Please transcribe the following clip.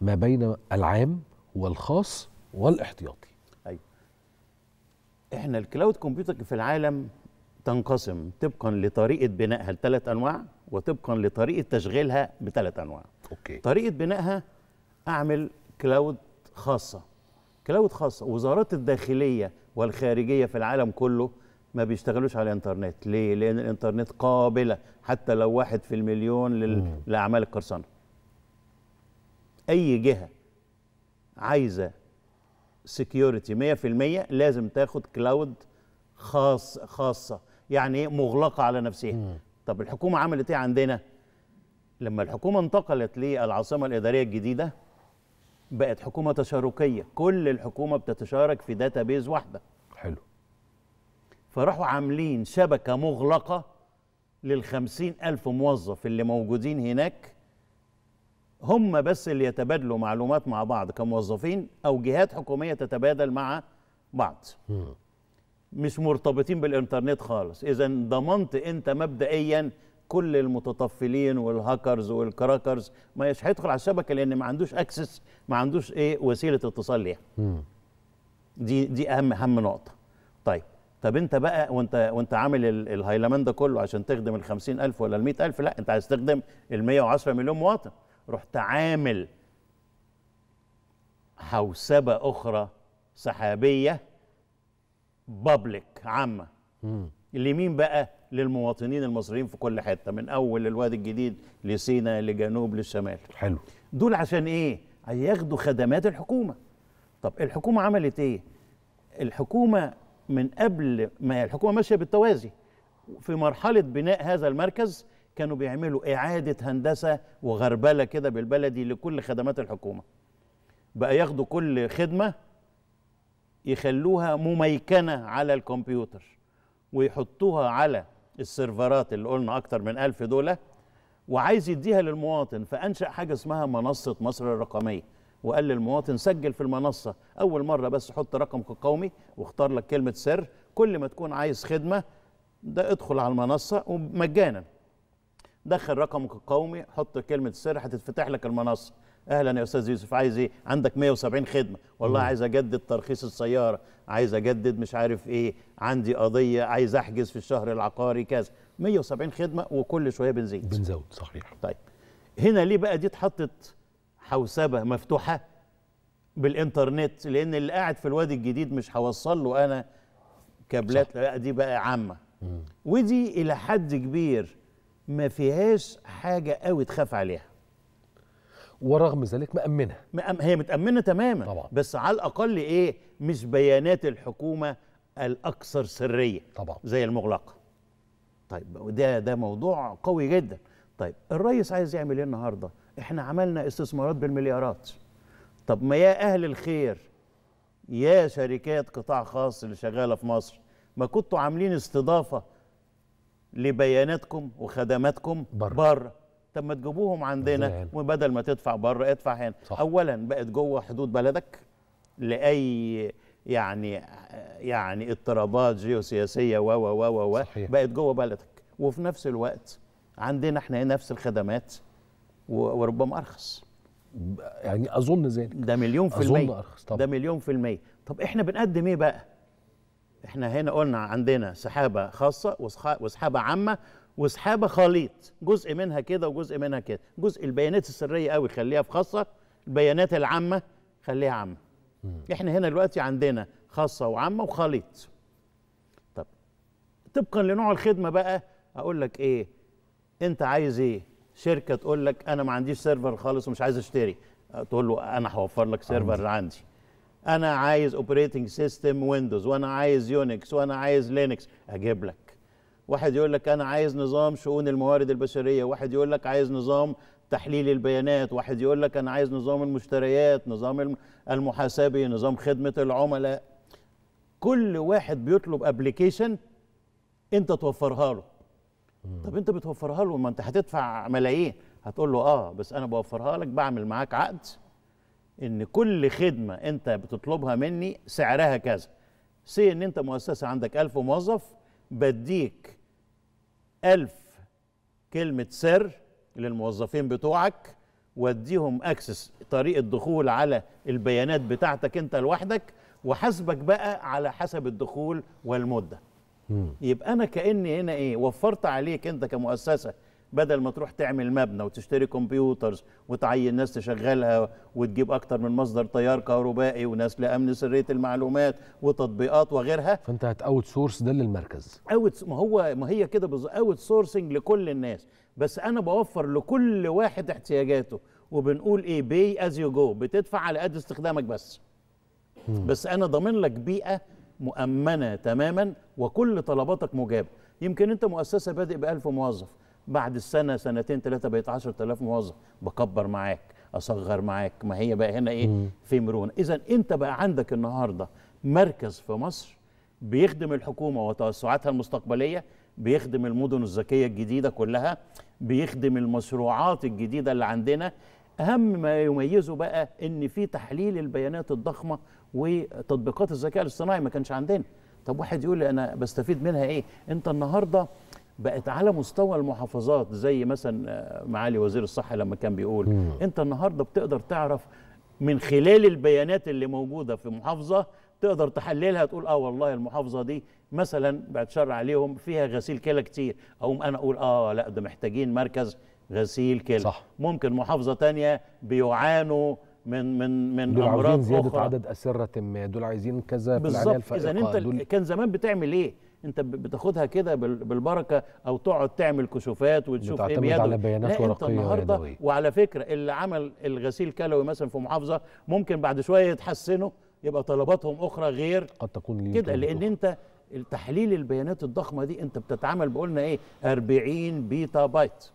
ما بين العام والخاص والاحتياطي ايوه احنا الكلاود كومبيوتنج في العالم تنقسم طبقا لطريقه بنائها لثلاث انواع وطبقا لطريقه تشغيلها بثلاث انواع اوكي طريقه بنائها اعمل كلاود خاصه كلاود خاصه وزارات الداخليه والخارجيه في العالم كله ما بيشتغلوش على الانترنت ليه لان الانترنت قابله حتى لو واحد في المليون لأعمال القرصنه اي جهه عايزه سكيورتي 100% لازم تاخد كلاود خاص خاصه يعني ايه مغلقه على نفسها طب الحكومه عملت ايه عندنا لما الحكومه انتقلت للعاصمه الاداريه الجديده بقت حكومه تشاركيه كل الحكومه بتتشارك في داتا بيز واحده حلو فراحوا عاملين شبكه مغلقه للخمسين ألف موظف اللي موجودين هناك هم بس اللي يتبادلوا معلومات مع بعض كموظفين او جهات حكوميه تتبادل مع بعض مش مرتبطين بالانترنت خالص اذا ضمنت انت مبدئيا كل المتطفلين والهاكرز والكراكرز ما مش هيدخل على الشبكه لان ما عندوش اكسس ما عندوش ايه وسيله اتصال ليها دي دي اهم اهم نقطه طيب طب انت بقى وانت وانت عامل الهيلمان ده كله عشان تخدم ال 50000 ولا ال 100000 لا انت عايز تخدم ال 110 مليون مواطن رحت عامل حوسبه اخرى سحابيه بابليك عامه اللي مين بقى للمواطنين المصريين في كل حته من اول الوادي الجديد لسينا لجنوب للشمال حلو دول عشان ايه هياخدوا خدمات الحكومه طب الحكومه عملت ايه الحكومه من قبل ما الحكومه ماشيه بالتوازي في مرحله بناء هذا المركز كانوا بيعملوا إعادة هندسة وغربلة كده بالبلدي لكل خدمات الحكومة بقى ياخدوا كل خدمة يخلوها مميكنة على الكمبيوتر ويحطوها على السيرفرات اللي قلنا أكتر من ألف دولة وعايز يديها للمواطن فأنشأ حاجة اسمها منصة مصر الرقمية وقال للمواطن سجل في المنصة أول مرة بس حط رقمك القومي واختار لك كلمة سر كل ما تكون عايز خدمة ده ادخل على المنصة ومجانا دخل رقمك القومي حط كلمه السر هتتفتح لك المنصه اهلا يا استاذ يوسف عايز ايه عندك 170 خدمه والله مم. عايز اجدد ترخيص السياره عايز اجدد مش عارف ايه عندي قضيه عايز احجز في الشهر العقاري كذا 170 خدمه وكل شويه بنزيد بنزود صحيح طيب هنا ليه بقى دي اتحطت حوسبه مفتوحه بالانترنت لان اللي قاعد في الوادي الجديد مش هوصل له انا كابلات لا دي بقى عامه مم. ودي الى حد كبير ما فيهاش حاجه قوي تخاف عليها ورغم ذلك مأمنة مأم... هي متأمنة تماما طبعا. بس على الأقل إيه مش بيانات الحكومة الأكثر سرية طبعا زي المغلقة طيب وده ده موضوع قوي جدا طيب الرئيس عايز يعمل ايه النهارده احنا عملنا استثمارات بالمليارات طب ما يا اهل الخير يا شركات قطاع خاص اللي شغاله في مصر ما كنتوا عاملين استضافه لبياناتكم وخدماتكم بره, بره. طب ما تجيبوهم عندنا وبدل ما تدفع بره ادفع هنا صح. اولا بقت جوه حدود بلدك لاي يعني يعني اضطرابات جيوسياسيه و و و و بقت جوه بلدك وفي نفس الوقت عندنا احنا نفس الخدمات وربما ارخص يعني اظن ذلك ده مليون في المية أرخص طبعا. ده مليون في المية طب احنا بنقدم ايه بقى احنا هنا قلنا عندنا سحابه خاصه وسحابه عامه وسحابه خليط جزء منها كده وجزء منها كده جزء البيانات السريه قوي خليها في خاصه البيانات العامه خليها عامه احنا هنا دلوقتي عندنا خاصه وعامه وخليط طب طبقا لنوع الخدمه بقى اقول لك ايه انت عايز ايه شركه تقول لك انا ما عنديش سيرفر خالص ومش عايز اشتري تقول له انا هوفر لك سيرفر عندي. عندي انا عايز اوبريتنج سيستم ويندوز وانا عايز يونكس وانا عايز لينكس اجيب لك واحد يقول لك انا عايز نظام شؤون الموارد البشريه واحد يقول لك عايز نظام تحليل البيانات واحد يقول لك انا عايز نظام المشتريات نظام المحاسبي نظام خدمه العملاء كل واحد بيطلب ابلكيشن انت توفرها له طب انت بتوفرها له ما انت هتدفع ملايين هتقول له اه بس انا بوفرها لك بعمل معاك عقد ان كل خدمه انت بتطلبها مني سعرها كذا سي ان انت مؤسسه عندك ألف موظف بديك ألف كلمه سر للموظفين بتوعك واديهم اكسس طريقه دخول على البيانات بتاعتك انت لوحدك وحاسبك بقى على حسب الدخول والمده يبقى انا كاني هنا ايه وفرت عليك انت كمؤسسه بدل ما تروح تعمل مبنى وتشتري كمبيوترز وتعين ناس تشغلها وتجيب اكتر من مصدر تيار كهربائي وناس لامن سريه المعلومات وتطبيقات وغيرها فانت هتاوت سورس ده للمركز اوت ما هو ما هي كده بالظبط اوت سورسنج لكل الناس بس انا بوفر لكل واحد احتياجاته وبنقول ايه بي از يو جو بتدفع على قد استخدامك بس مم. بس انا ضامن لك بيئه مؤمنه تماما وكل طلباتك مجابه يمكن انت مؤسسه بادئ ب 1000 موظف بعد السنه سنتين ثلاثه بقيت 10000 موظف بكبر معاك اصغر معاك ما هي بقى هنا ايه مم. في مرونه اذا انت بقى عندك النهارده مركز في مصر بيخدم الحكومه وتوسعاتها المستقبليه بيخدم المدن الذكيه الجديده كلها بيخدم المشروعات الجديده اللي عندنا اهم ما يميزه بقى ان في تحليل البيانات الضخمه وتطبيقات الذكاء الاصطناعي ما كانش عندنا طب واحد يقول لي انا بستفيد منها ايه انت النهارده بقت على مستوى المحافظات زي مثلا آه، معالي وزير الصحه لما كان بيقول مم. انت النهارده بتقدر تعرف من خلال البيانات اللي موجوده في محافظه تقدر تحللها تقول اه والله المحافظه دي مثلا بعد شر عليهم فيها غسيل كلى كتير او انا اقول اه لا ده محتاجين مركز غسيل كلى صح. ممكن محافظه تانية بيعانوا من من من دول امراض عايزين زياده أخرى. عدد اسره ما دول عايزين كذا في العنايه اذا انت دول... كان زمان بتعمل ايه انت بتاخدها كده بالبركه او تقعد تعمل كشوفات وتشوف ايه بيدوي على بيانات لا انت النهارده وعلى فكره اللي عمل الغسيل كلوي مثلا في محافظه ممكن بعد شويه يتحسنوا يبقى طلباتهم اخرى غير قد تكون كده لان انت تحليل البيانات الضخمه دي انت بتتعامل بقولنا ايه 40 بيتا بايت